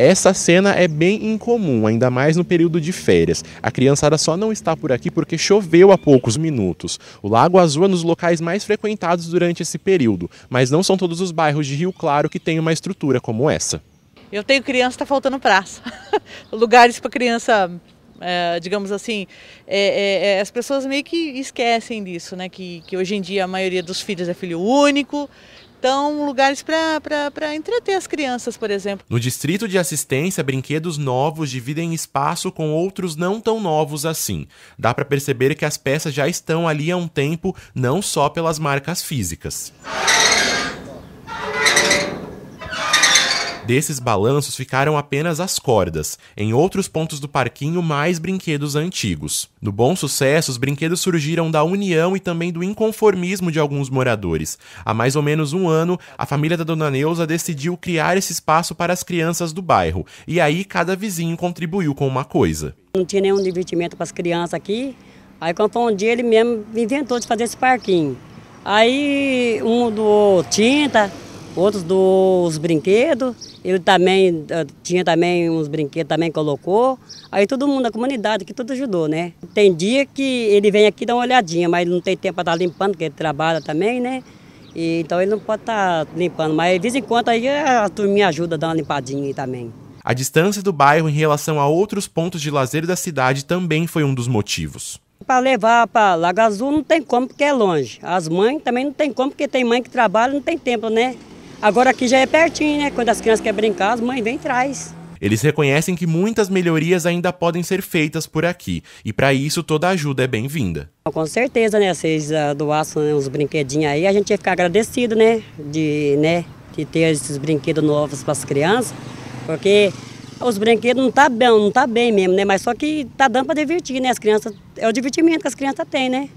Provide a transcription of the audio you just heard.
Essa cena é bem incomum, ainda mais no período de férias. A criançada só não está por aqui porque choveu há poucos minutos. O Lago Azul é nos locais mais frequentados durante esse período, mas não são todos os bairros de Rio Claro que têm uma estrutura como essa. Eu tenho criança, está faltando praça. Lugares para criança é, digamos assim, é, é, é, as pessoas meio que esquecem disso, né? Que, que hoje em dia a maioria dos filhos é filho único, então, lugares para entreter as crianças, por exemplo. No distrito de assistência, brinquedos novos dividem espaço com outros não tão novos assim. Dá para perceber que as peças já estão ali há um tempo, não só pelas marcas físicas. Desses balanços ficaram apenas as cordas, em outros pontos do parquinho, mais brinquedos antigos. No Bom Sucesso, os brinquedos surgiram da união e também do inconformismo de alguns moradores. Há mais ou menos um ano, a família da Dona Neuza decidiu criar esse espaço para as crianças do bairro, e aí cada vizinho contribuiu com uma coisa. Não tinha nenhum divertimento para as crianças aqui, aí quando um dia ele mesmo inventou de fazer esse parquinho. Aí um doou tinta, outros dos brinquedos, ele também eh, tinha também uns brinquedos, também colocou. Aí todo mundo, a comunidade que tudo ajudou, né? Tem dia que ele vem aqui dar uma olhadinha, mas ele não tem tempo para estar tá limpando, porque ele trabalha também, né? E, então ele não pode estar tá limpando, mas de vez em quando aí a turminha ajuda a dar uma limpadinha aí também. A distância do bairro em relação a outros pontos de lazer da cidade também foi um dos motivos. Para levar para Lago Azul não tem como, porque é longe. As mães também não tem como, porque tem mãe que trabalha não tem tempo, né? Agora aqui já é pertinho, né? Quando as crianças querem brincar, as mães vêm traz. Eles reconhecem que muitas melhorias ainda podem ser feitas por aqui e para isso toda ajuda é bem-vinda. Com certeza, né? Vocês uh, doassem né, uns brinquedinhos aí, a gente ia ficar agradecido, né? De, né? De ter esses brinquedos novos para as crianças, porque os brinquedos não tá bem, não tá bem mesmo, né? Mas só que tá dando para divertir, né? As crianças, é o divertimento que as crianças têm, né?